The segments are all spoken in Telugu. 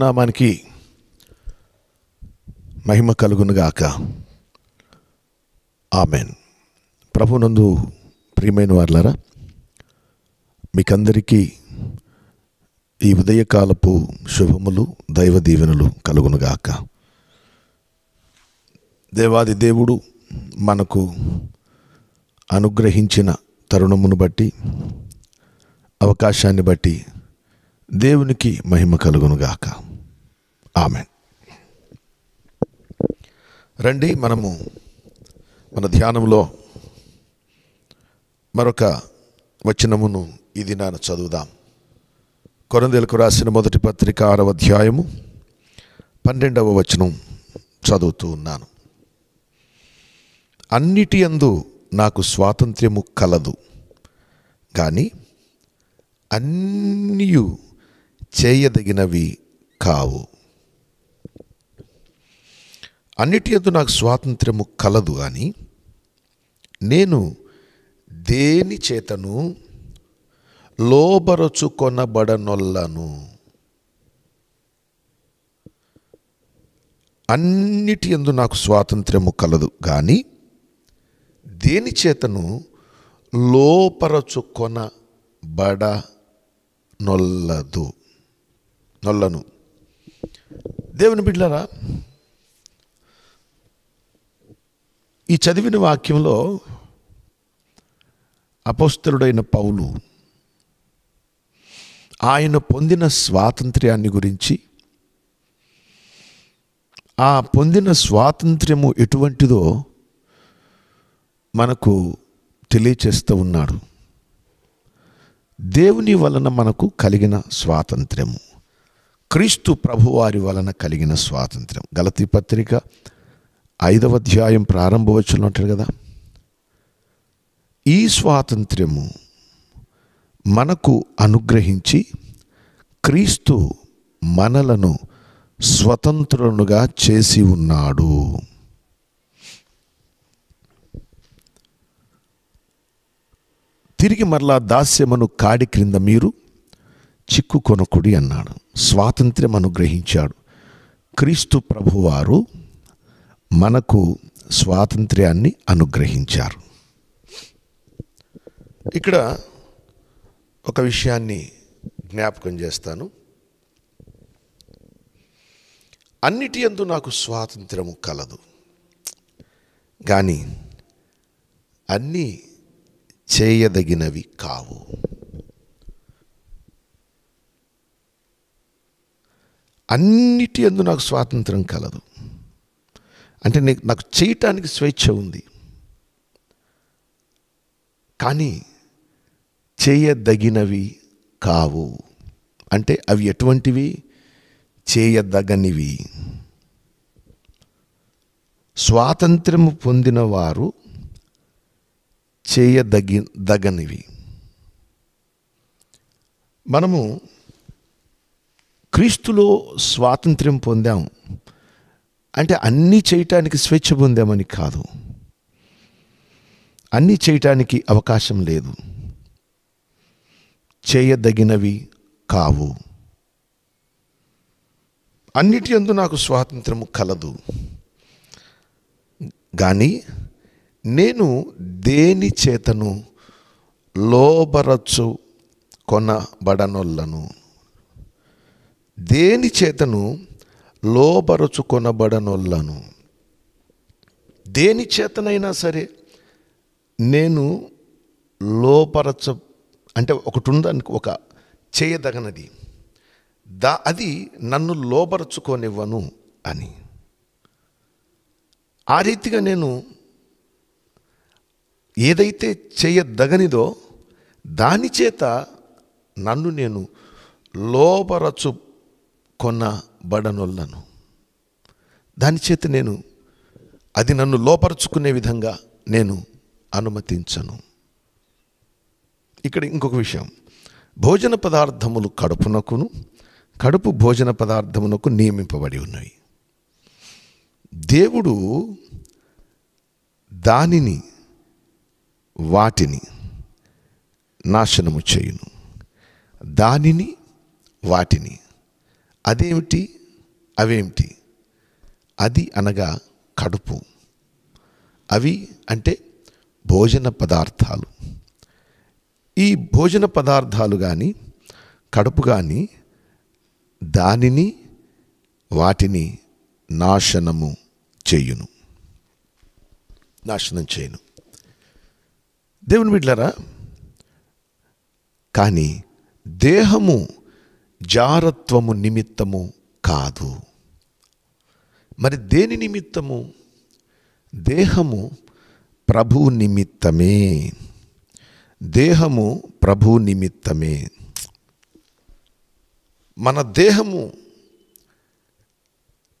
పరిశుద్ధనామానికి మహిమ కలుగునుగాక ఆమెన్ ప్రభునందు ప్రియమైన వార్లరా మీకందరికీ ఈ ఉదయకాలపు శుభములు దైవ దీవెనలు కలుగునుగాక దేవాది దేవుడు మనకు అనుగ్రహించిన తరుణమును బట్టి అవకాశాన్ని బట్టి దేవునికి మహిమ కలుగునుగాక ఆమె రండి మనము మన ధ్యానంలో మరొక వచనమును ఇది నాను చదువుదాం కొరందెలకు రాసిన మొదటి పత్రిక ఆరవ అధ్యాయము పన్నెండవ వచనం చదువుతూ ఉన్నాను అన్నిటి అందు నాకు స్వాతంత్ర్యము కలదు కానీ అన్నీ చేయదగినవి కావు అన్నిటి ఎందు నాకు స్వాతంత్ర్యము కలదు కానీ నేను దేని చేతను లోబరచుకొనబడనొల్లను అన్నిటి ఎందు నాకు స్వాతంత్ర్యము కలదు కానీ దేని చేతను బడ నొల్లదు నొల్లను దేవుని బిడ్డారా ఈ చదివిన వాక్యంలో అపస్తరుడైన పౌలు ఆయన పొందిన స్వాతంత్ర్యాన్ని గురించి ఆ పొందిన స్వాతంత్ర్యము ఎటువంటిదో మనకు తెలియచేస్తూ ఉన్నాడు దేవుని వలన మనకు కలిగిన స్వాతంత్ర్యము క్రీస్తు ప్రభువారి వలన కలిగిన స్వాతంత్ర్యం గలతీ పత్రిక ఐదవ అధ్యాయం ప్రారంభ అంటారు కదా ఈ స్వాతంత్ర్యము మనకు అనుగ్రహించి క్రీస్తు మనలను స్వతంత్రునుగా చేసి ఉన్నాడు తిరిగి మరలా దాస్యమును కాడి క్రింద మీరు చిక్కు అన్నాడు స్వాతంత్ర్యం అనుగ్రహించాడు క్రీస్తు ప్రభువారు మనకు స్వాతంత్ర్యాన్ని అనుగ్రహించారు ఇక్కడ ఒక విషయాన్ని జ్ఞాపకం చేస్తాను అన్నిటి ఎందు నాకు స్వాతంత్రము కలదు కానీ అన్నీ చేయదగినవి కావు అన్నిటి ఎందు నాకు స్వాతంత్రం కలదు అంటే నీకు నాకు చేయటానికి స్వేచ్ఛ ఉంది కానీ చేయదగినవి కావు అంటే అవి ఎటువంటివి చేయదగనివి స్వాతంత్రము పొందిన వారు చేయదగి దగనివి మనము క్రీస్తులో స్వాతంత్ర్యం పొందాం అంటే అన్నీ చేయటానికి స్వేచ్ఛ పొందామని కాదు అన్నీ చేయటానికి అవకాశం లేదు చేయదగినవి కావు అన్నిటి ఎందు నాకు స్వాతంత్రము కలదు కానీ నేను దేని చేతను లోబరచు కొనబడనొల్లను దేని చేతను లోపరుచుకొనబడనొల్లను దేని చేతనైనా సరే నేను లోపరచ అంటే ఒకటి ఉందని ఒక చేయదగనది దా అది నన్ను లోపరచుకొనివ్వను అని ఆ రీతిగా నేను ఏదైతే చేయదగనిదో దాని చేత నన్ను నేను లోపరచు కొన్న బడనొల్లను దాని చేత నేను అది నన్ను లోపరుచుకునే విధంగా నేను అనుమతించను ఇక్కడ ఇంకొక విషయం భోజన పదార్థములు కడుపునకును కడుపు భోజన పదార్థమునకు నియమింపబడి ఉన్నవి దేవుడు దానిని వాటిని నాశనము చేయును దానిని వాటిని అదేమిటి అవేమిటి అది అనగా కడుపు అవి అంటే భోజన పదార్థాలు ఈ భోజన పదార్థాలు కానీ కడుపు కానీ దానిని వాటిని నాశనము చేయును నాశనం చేయను దేవుని బిడ్లరా కానీ దేహము జారత్వము నిమిత్తము కాదు మరి దేని నిమిత్తము దేహము ప్రభు నిమిత్తమే దేహము ప్రభు నిమిత్తమే మన దేహము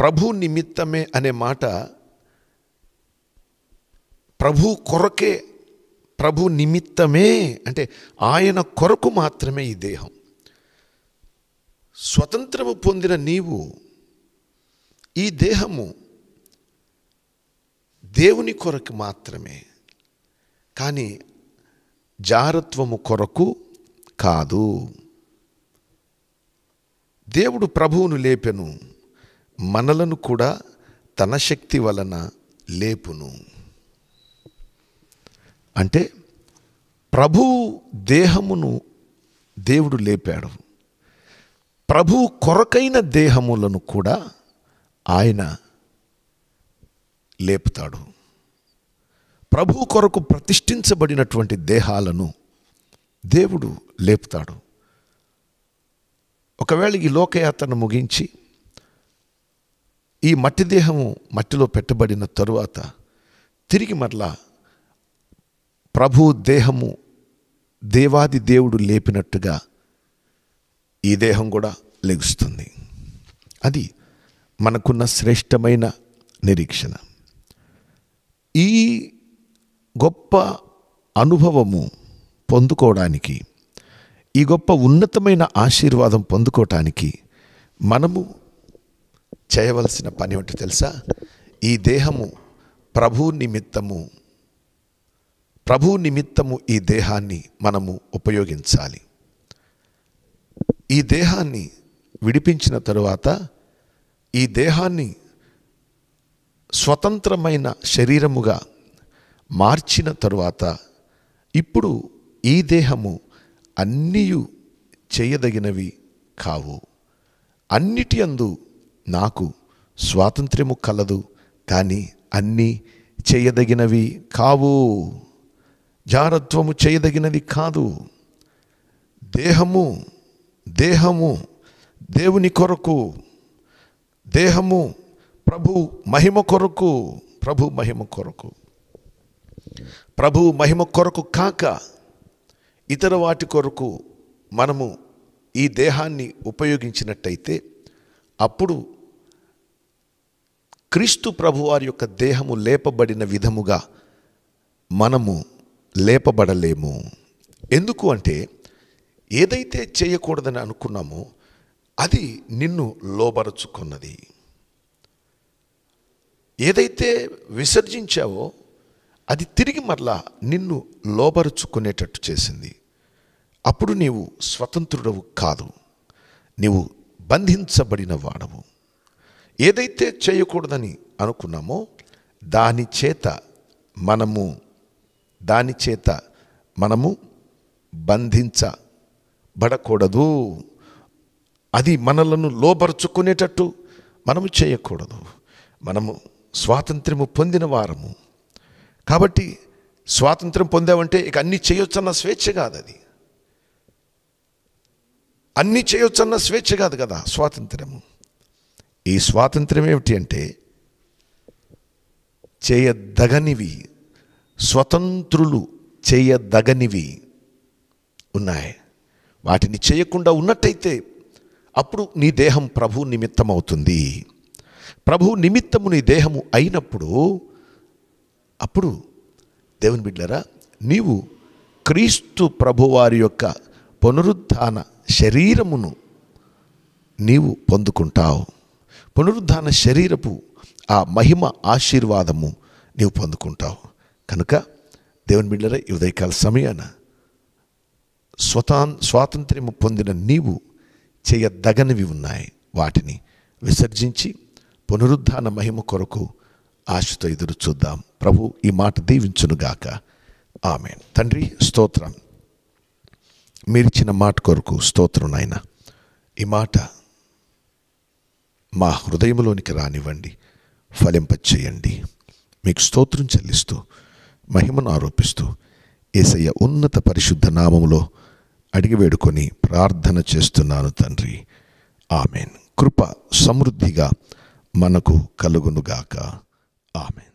ప్రభు నిమిత్తమే అనే మాట ప్రభు కొరకే ప్రభు నిమిత్తమే అంటే ఆయన కొరకు మాత్రమే ఈ దేహం స్వతంత్రము పొందిన నీవు ఈ దేహము దేవుని కొరకు మాత్రమే కానీ జారత్వము కొరకు కాదు దేవుడు ప్రభువును లేపెను మనలను కూడా తన శక్తి వలన లేపును అంటే ప్రభువు దేహమును దేవుడు లేపాడు ప్రభువు కొరకైన దేహములను కూడా ఆయన లేపుతాడు ప్రభు కొరకు ప్రతిష్ఠించబడినటువంటి దేహాలను దేవుడు లేపుతాడు ఒకవేళ ఈ లోకయాత్రను ముగించి ఈ మట్టి దేహము మట్టిలో పెట్టబడిన తరువాత తిరిగి మరలా ప్రభు దేహము దేవాది దేవుడు లేపినట్టుగా ఈ దేహం కూడా లెగుస్తుంది అది మనకున్న శ్రేష్టమైన నిరీక్షణ ఈ గొప్ప అనుభవము పొందుకోవడానికి ఈ గొప్ప ఉన్నతమైన ఆశీర్వాదం పొందుకోవటానికి మనము చేయవలసిన పని ఒకటి తెలుసా ఈ దేహము ప్రభు నిమిత్తము ప్రభు నిమిత్తము ఈ దేహాన్ని మనము ఉపయోగించాలి ఈ దేహాన్ని విడిపించిన తరువాత ఈ దేహాన్ని స్వతంత్రమైన శరీరముగా మార్చిన తరువాత ఇప్పుడు ఈ దేహము అన్నీయు చేయదగినవి కావు అన్నిటి అందు నాకు స్వాతంత్ర్యము కలదు కానీ అన్నీ చేయదగినవి కావు జారత్వము చేయదగినది కాదు దేహము దేహము దేవుని కొరకు దేహము ప్రభు మహిమ కొరకు ప్రభు మహిమ కొరకు ప్రభు మహిమ కొరకు కాక ఇతర వాటి కొరకు మనము ఈ దేహాన్ని ఉపయోగించినట్టయితే అప్పుడు క్రీస్తు ప్రభువారి యొక్క దేహము లేపబడిన విధముగా మనము లేపబడలేము ఎందుకు అంటే ఏదైతే చేయకూడదని అనుకున్నామో అది నిన్ను లోబరుచుకున్నది ఏదైతే విసర్జించావో అది తిరిగి మరలా నిన్ను లోబరుచుకునేటట్టు చేసింది అప్పుడు నీవు స్వతంత్రుడవు కాదు నీవు బంధించబడిన వాడవు ఏదైతే చేయకూడదని అనుకున్నామో దాని చేత మనము దాని చేత మనము బంధించ పడకూడదు అది మనలను లోపరుచుకునేటట్టు మనము చేయకూడదు మనము స్వాతంత్ర్యము పొందిన వారము కాబట్టి స్వాతంత్రం పొందామంటే ఇక అన్నీ చేయొచ్చన్న స్వేచ్ఛ కాదు అది అన్నీ చేయొచ్చన్న స్వేచ్ఛ కాదు కదా స్వాతంత్ర్యము ఈ స్వాతంత్ర్యం ఏమిటి అంటే చేయదగనివి స్వతంత్రులు చేయదగనివి ఉన్నాయి వాటిని చేయకుండా ఉన్నట్టయితే అప్పుడు నీ దేహం ప్రభు నిమిత్తమవుతుంది ప్రభు నిమిత్తము నీ దేహము అయినప్పుడు అప్పుడు దేవుని బిడ్డరా నీవు క్రీస్తు ప్రభువారి యొక్క పునరుద్ధాన శరీరమును నీవు పొందుకుంటావు పునరుద్ధాన శరీరపు ఆ మహిమ ఆశీర్వాదము నీవు పొందుకుంటావు కనుక దేవుని ఈ ఉదయకాల సమయాన స్వతా స్వాతంత్ర్యము పొందిన నీవు చేయదగనివి ఉన్నాయి వాటిని విసర్జించి పునరుద్ధాన మహిమ కొరకు ఆశతో ఎదురు చూద్దాం ప్రభు ఈ మాట దీవించునుగాక ఆమె తండ్రి స్తోత్రం మీరిచ్చిన మాట కొరకు స్తోత్రం నాయన ఈ మాట మా హృదయంలోనికి రానివ్వండి ఫలింపచేయండి మీకు స్తోత్రం చెల్లిస్తూ మహిమను ఆరోపిస్తూ ఏసయ్య ఉన్నత పరిశుద్ధ నామములో అడిగి వేడుకొని ప్రార్థన చేస్తున్నాను తండ్రి ఆమెన్ కృప సమృద్ధిగా మనకు కలుగునుగాక ఆమెన్